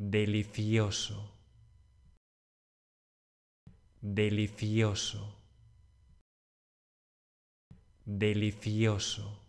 delicioso, delicioso, delicioso.